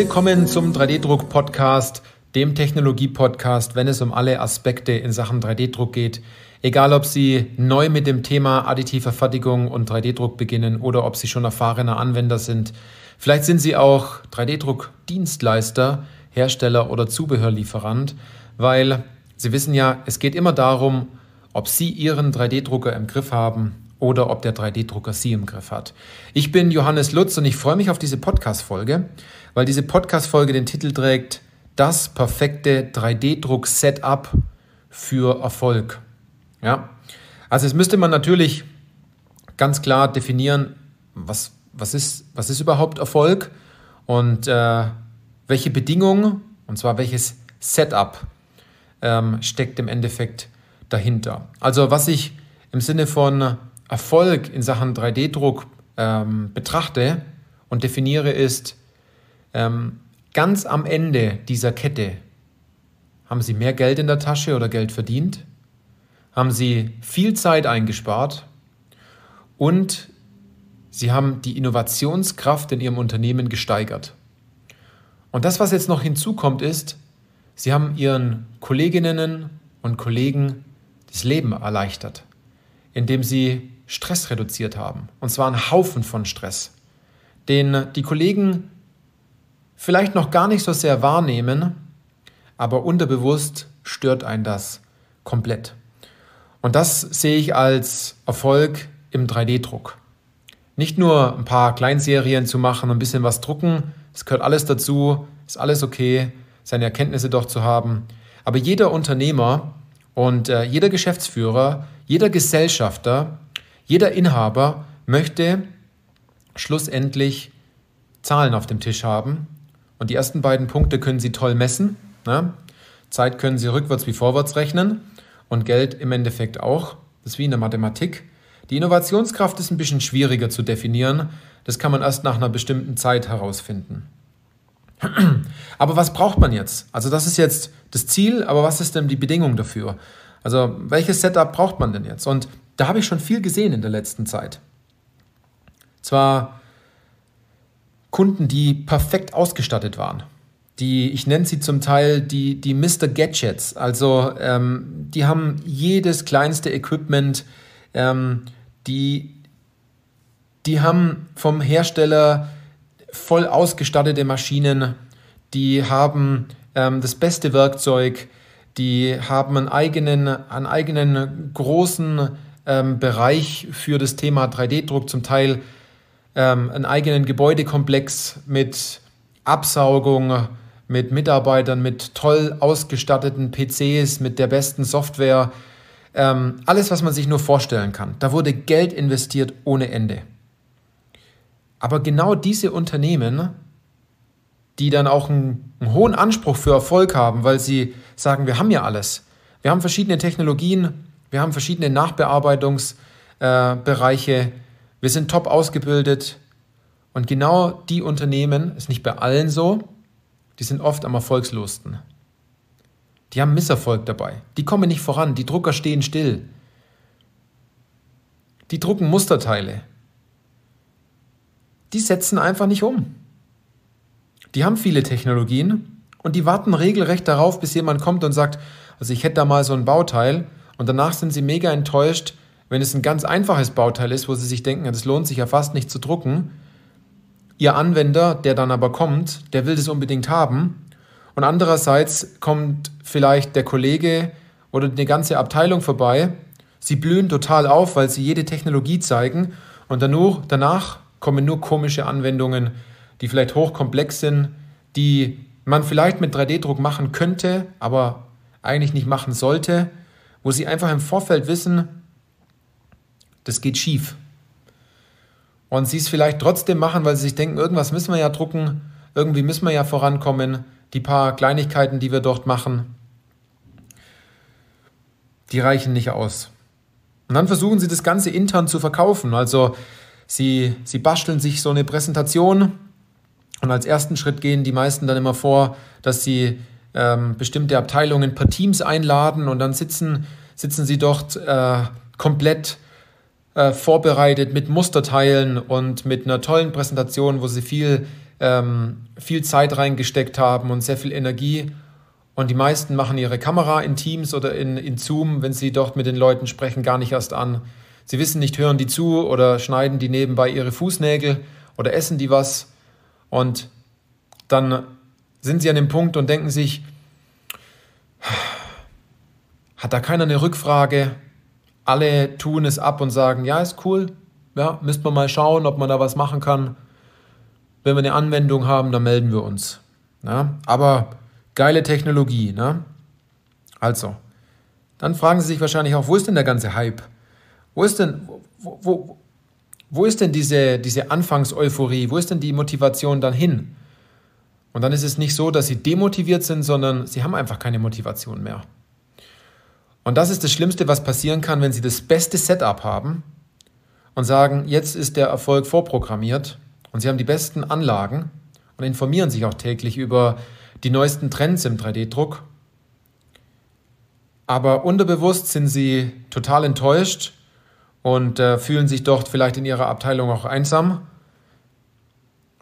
Willkommen zum 3D-Druck-Podcast, dem Technologie-Podcast, wenn es um alle Aspekte in Sachen 3D-Druck geht. Egal, ob Sie neu mit dem Thema additiver Fertigung und 3D-Druck beginnen oder ob Sie schon erfahrener Anwender sind. Vielleicht sind Sie auch 3D-Druck-Dienstleister, Hersteller oder Zubehörlieferant, weil Sie wissen ja, es geht immer darum, ob Sie Ihren 3D-Drucker im Griff haben oder ob der 3D-Drucker Sie im Griff hat. Ich bin Johannes Lutz und ich freue mich auf diese Podcast-Folge weil diese Podcast-Folge den Titel trägt: Das perfekte 3D-Druck-Setup für Erfolg. Ja? Also, es müsste man natürlich ganz klar definieren, was, was, ist, was ist überhaupt Erfolg und äh, welche Bedingungen, und zwar welches Setup ähm, steckt im Endeffekt dahinter. Also was ich im Sinne von Erfolg in Sachen 3D-Druck ähm, betrachte und definiere, ist ähm, ganz am Ende dieser Kette, haben Sie mehr Geld in der Tasche oder Geld verdient? Haben Sie viel Zeit eingespart? Und Sie haben die Innovationskraft in Ihrem Unternehmen gesteigert. Und das, was jetzt noch hinzukommt, ist, Sie haben Ihren Kolleginnen und Kollegen das Leben erleichtert, indem Sie Stress reduziert haben. Und zwar einen Haufen von Stress, den die Kollegen vielleicht noch gar nicht so sehr wahrnehmen, aber unterbewusst stört ein das komplett. Und das sehe ich als Erfolg im 3D-Druck. Nicht nur ein paar Kleinserien zu machen, ein bisschen was drucken, es gehört alles dazu, ist alles okay, seine Erkenntnisse doch zu haben. Aber jeder Unternehmer und äh, jeder Geschäftsführer, jeder Gesellschafter, jeder Inhaber möchte schlussendlich Zahlen auf dem Tisch haben, und die ersten beiden Punkte können Sie toll messen. Ne? Zeit können Sie rückwärts wie vorwärts rechnen und Geld im Endeffekt auch. Das ist wie in der Mathematik. Die Innovationskraft ist ein bisschen schwieriger zu definieren. Das kann man erst nach einer bestimmten Zeit herausfinden. Aber was braucht man jetzt? Also das ist jetzt das Ziel, aber was ist denn die Bedingung dafür? Also welches Setup braucht man denn jetzt? Und da habe ich schon viel gesehen in der letzten Zeit. Zwar Kunden, die perfekt ausgestattet waren. Die, ich nenne sie zum Teil die, die Mr. Gadgets. Also ähm, die haben jedes kleinste Equipment, ähm, die, die haben vom Hersteller voll ausgestattete Maschinen, die haben ähm, das beste Werkzeug, die haben einen eigenen, einen eigenen großen ähm, Bereich für das Thema 3D-Druck, zum Teil ähm, einen eigenen Gebäudekomplex mit Absaugung, mit Mitarbeitern, mit toll ausgestatteten PCs, mit der besten Software. Ähm, alles, was man sich nur vorstellen kann. Da wurde Geld investiert ohne Ende. Aber genau diese Unternehmen, die dann auch einen, einen hohen Anspruch für Erfolg haben, weil sie sagen, wir haben ja alles. Wir haben verschiedene Technologien, wir haben verschiedene Nachbearbeitungsbereiche, äh, wir sind top ausgebildet. Und genau die Unternehmen, ist nicht bei allen so, die sind oft am erfolgslosten. Die haben Misserfolg dabei. Die kommen nicht voran, die Drucker stehen still. Die drucken Musterteile. Die setzen einfach nicht um. Die haben viele Technologien und die warten regelrecht darauf, bis jemand kommt und sagt, also ich hätte da mal so ein Bauteil und danach sind sie mega enttäuscht, wenn es ein ganz einfaches Bauteil ist, wo Sie sich denken, das lohnt sich ja fast nicht zu drucken, Ihr Anwender, der dann aber kommt, der will das unbedingt haben. Und andererseits kommt vielleicht der Kollege oder eine ganze Abteilung vorbei. Sie blühen total auf, weil sie jede Technologie zeigen. Und danach, danach kommen nur komische Anwendungen, die vielleicht hochkomplex sind, die man vielleicht mit 3D-Druck machen könnte, aber eigentlich nicht machen sollte, wo sie einfach im Vorfeld wissen, es geht schief. Und sie es vielleicht trotzdem machen, weil sie sich denken, irgendwas müssen wir ja drucken, irgendwie müssen wir ja vorankommen, die paar Kleinigkeiten, die wir dort machen, die reichen nicht aus. Und dann versuchen sie das Ganze intern zu verkaufen. Also sie, sie basteln sich so eine Präsentation und als ersten Schritt gehen die meisten dann immer vor, dass sie ähm, bestimmte Abteilungen per Teams einladen und dann sitzen, sitzen sie dort äh, komplett äh, vorbereitet mit Musterteilen und mit einer tollen Präsentation, wo sie viel, ähm, viel Zeit reingesteckt haben und sehr viel Energie. Und die meisten machen ihre Kamera in Teams oder in, in Zoom, wenn sie dort mit den Leuten sprechen, gar nicht erst an. Sie wissen nicht, hören die zu oder schneiden die nebenbei ihre Fußnägel oder essen die was. Und dann sind sie an dem Punkt und denken sich, hat da keiner eine Rückfrage? alle tun es ab und sagen, ja, ist cool, ja, müsste man mal schauen, ob man da was machen kann. Wenn wir eine Anwendung haben, dann melden wir uns. Ja, aber geile Technologie. Ne? Also, dann fragen Sie sich wahrscheinlich auch, wo ist denn der ganze Hype? Wo ist denn, wo, wo, wo ist denn diese, diese Anfangseuphorie? Wo ist denn die Motivation dann hin? Und dann ist es nicht so, dass Sie demotiviert sind, sondern Sie haben einfach keine Motivation mehr. Und das ist das Schlimmste, was passieren kann, wenn sie das beste Setup haben und sagen, jetzt ist der Erfolg vorprogrammiert und sie haben die besten Anlagen und informieren sich auch täglich über die neuesten Trends im 3D-Druck. Aber unterbewusst sind sie total enttäuscht und äh, fühlen sich dort vielleicht in ihrer Abteilung auch einsam,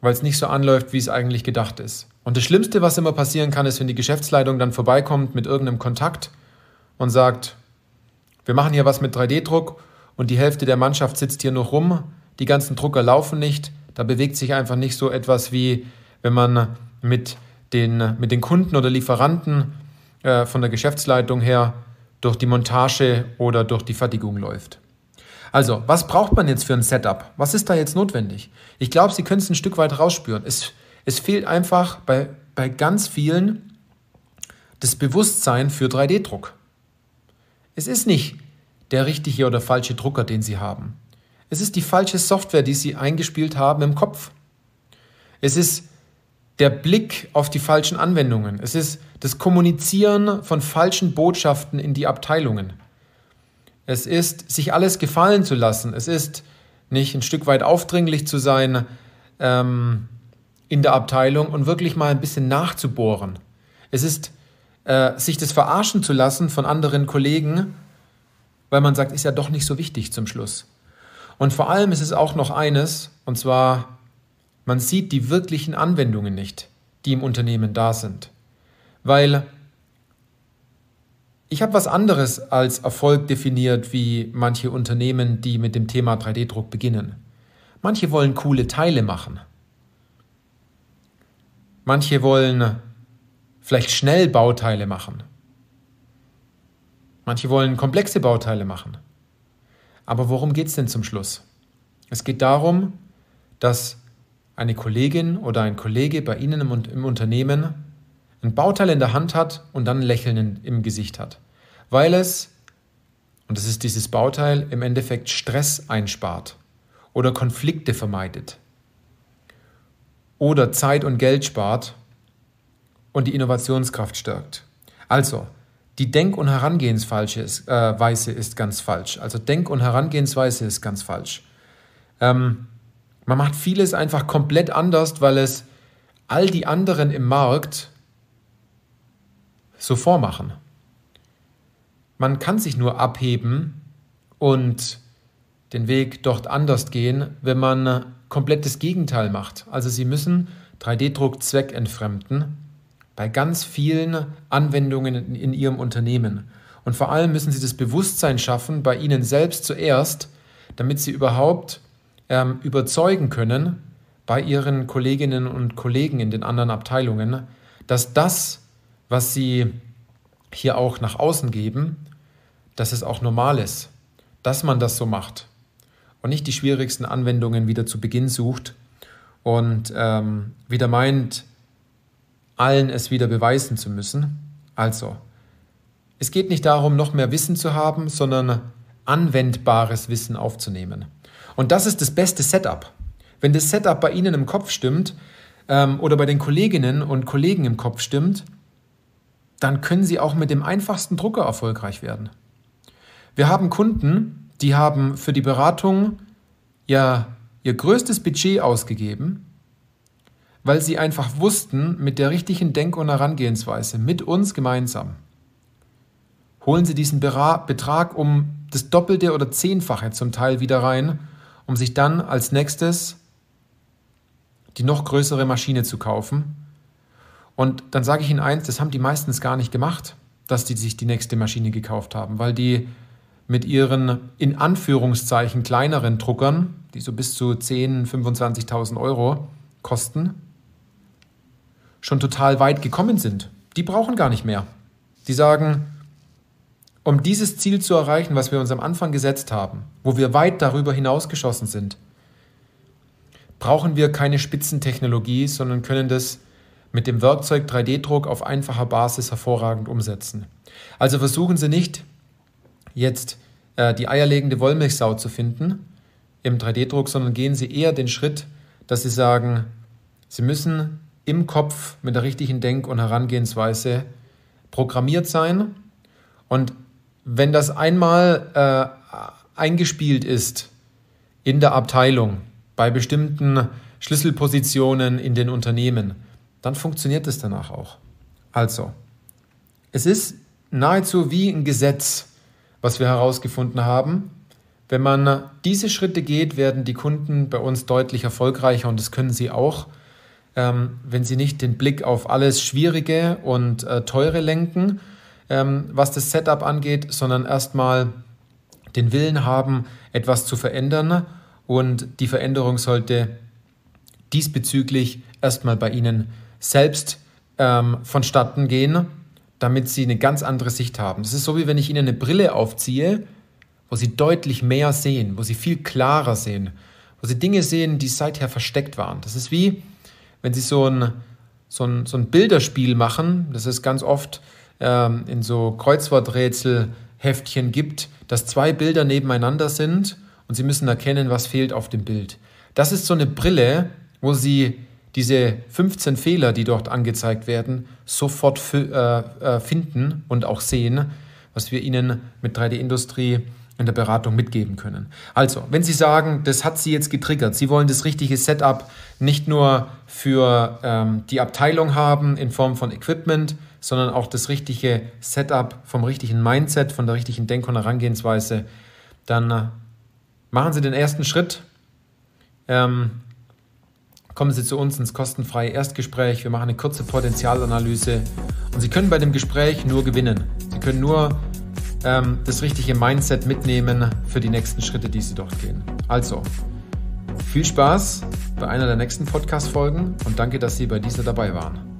weil es nicht so anläuft, wie es eigentlich gedacht ist. Und das Schlimmste, was immer passieren kann, ist, wenn die Geschäftsleitung dann vorbeikommt mit irgendeinem Kontakt und sagt, wir machen hier was mit 3D-Druck und die Hälfte der Mannschaft sitzt hier noch rum, die ganzen Drucker laufen nicht, da bewegt sich einfach nicht so etwas wie, wenn man mit den, mit den Kunden oder Lieferanten äh, von der Geschäftsleitung her durch die Montage oder durch die Fertigung läuft. Also, was braucht man jetzt für ein Setup? Was ist da jetzt notwendig? Ich glaube, Sie können es ein Stück weit rausspüren. Es, es fehlt einfach bei, bei ganz vielen das Bewusstsein für 3D-Druck. Es ist nicht der richtige oder falsche Drucker, den Sie haben. Es ist die falsche Software, die Sie eingespielt haben im Kopf. Es ist der Blick auf die falschen Anwendungen. Es ist das Kommunizieren von falschen Botschaften in die Abteilungen. Es ist, sich alles gefallen zu lassen. Es ist, nicht ein Stück weit aufdringlich zu sein ähm, in der Abteilung und wirklich mal ein bisschen nachzubohren. Es ist äh, sich das verarschen zu lassen von anderen Kollegen, weil man sagt, ist ja doch nicht so wichtig zum Schluss. Und vor allem ist es auch noch eines, und zwar, man sieht die wirklichen Anwendungen nicht, die im Unternehmen da sind. Weil ich habe was anderes als Erfolg definiert, wie manche Unternehmen, die mit dem Thema 3D-Druck beginnen. Manche wollen coole Teile machen. Manche wollen vielleicht schnell Bauteile machen. Manche wollen komplexe Bauteile machen. Aber worum geht es denn zum Schluss? Es geht darum, dass eine Kollegin oder ein Kollege bei Ihnen im, im Unternehmen ein Bauteil in der Hand hat und dann ein Lächeln in, im Gesicht hat, weil es, und das ist dieses Bauteil, im Endeffekt Stress einspart oder Konflikte vermeidet oder Zeit und Geld spart und die Innovationskraft stärkt. Also, die Denk- und Herangehensweise äh, ist, ganz falsch. Also Denk- und Herangehensweise ist ganz falsch. Ähm, man macht vieles einfach komplett anders, weil es all die anderen im Markt so vormachen. Man kann sich nur abheben und den Weg dort anders gehen, wenn man komplett das Gegenteil macht. Also Sie müssen 3D-Druck zweckentfremden bei ganz vielen Anwendungen in Ihrem Unternehmen. Und vor allem müssen Sie das Bewusstsein schaffen, bei Ihnen selbst zuerst, damit Sie überhaupt ähm, überzeugen können, bei Ihren Kolleginnen und Kollegen in den anderen Abteilungen, dass das, was Sie hier auch nach außen geben, dass es auch normal ist, dass man das so macht und nicht die schwierigsten Anwendungen wieder zu Beginn sucht und ähm, wieder meint, allen es wieder beweisen zu müssen. Also, es geht nicht darum, noch mehr Wissen zu haben, sondern anwendbares Wissen aufzunehmen. Und das ist das beste Setup. Wenn das Setup bei Ihnen im Kopf stimmt ähm, oder bei den Kolleginnen und Kollegen im Kopf stimmt, dann können Sie auch mit dem einfachsten Drucker erfolgreich werden. Wir haben Kunden, die haben für die Beratung ja ihr größtes Budget ausgegeben weil sie einfach wussten, mit der richtigen Denk- und Herangehensweise, mit uns gemeinsam, holen sie diesen Betrag um das Doppelte oder Zehnfache zum Teil wieder rein, um sich dann als nächstes die noch größere Maschine zu kaufen. Und dann sage ich Ihnen eins, das haben die meistens gar nicht gemacht, dass die sich die nächste Maschine gekauft haben, weil die mit ihren in Anführungszeichen kleineren Druckern, die so bis zu 10.000, 25.000 Euro kosten, schon total weit gekommen sind, die brauchen gar nicht mehr. Die sagen, um dieses Ziel zu erreichen, was wir uns am Anfang gesetzt haben, wo wir weit darüber hinausgeschossen sind, brauchen wir keine Spitzentechnologie, sondern können das mit dem Werkzeug 3D-Druck auf einfacher Basis hervorragend umsetzen. Also versuchen Sie nicht, jetzt äh, die eierlegende Wollmilchsau zu finden im 3D-Druck, sondern gehen Sie eher den Schritt, dass Sie sagen, Sie müssen im Kopf mit der richtigen Denk- und Herangehensweise programmiert sein. Und wenn das einmal äh, eingespielt ist in der Abteilung, bei bestimmten Schlüsselpositionen in den Unternehmen, dann funktioniert es danach auch. Also, es ist nahezu wie ein Gesetz, was wir herausgefunden haben. Wenn man diese Schritte geht, werden die Kunden bei uns deutlich erfolgreicher und das können sie auch ähm, wenn sie nicht den Blick auf alles Schwierige und äh, Teure lenken, ähm, was das Setup angeht, sondern erstmal den Willen haben, etwas zu verändern. Und die Veränderung sollte diesbezüglich erstmal bei Ihnen selbst ähm, vonstatten gehen, damit Sie eine ganz andere Sicht haben. Es ist so, wie wenn ich Ihnen eine Brille aufziehe, wo Sie deutlich mehr sehen, wo Sie viel klarer sehen, wo Sie Dinge sehen, die seither versteckt waren. Das ist wie, wenn sie so ein, so ein, so ein Bilderspiel machen, das ist ganz oft ähm, in so Kreuzworträtselheftchen gibt, dass zwei Bilder nebeneinander sind und sie müssen erkennen, was fehlt auf dem Bild. Das ist so eine Brille, wo sie diese 15 Fehler, die dort angezeigt werden, sofort äh, äh, finden und auch sehen, was wir ihnen mit 3D-Industrie in der Beratung mitgeben können. Also, wenn Sie sagen, das hat Sie jetzt getriggert, Sie wollen das richtige Setup nicht nur für ähm, die Abteilung haben in Form von Equipment, sondern auch das richtige Setup vom richtigen Mindset, von der richtigen Denk- und Herangehensweise, dann äh, machen Sie den ersten Schritt. Ähm, kommen Sie zu uns ins kostenfreie Erstgespräch. Wir machen eine kurze Potenzialanalyse und Sie können bei dem Gespräch nur gewinnen. Sie können nur ähm, das richtige Mindset mitnehmen für die nächsten Schritte, die sie dort gehen. Also, viel Spaß bei einer der nächsten Podcast-Folgen und danke, dass Sie bei dieser dabei waren.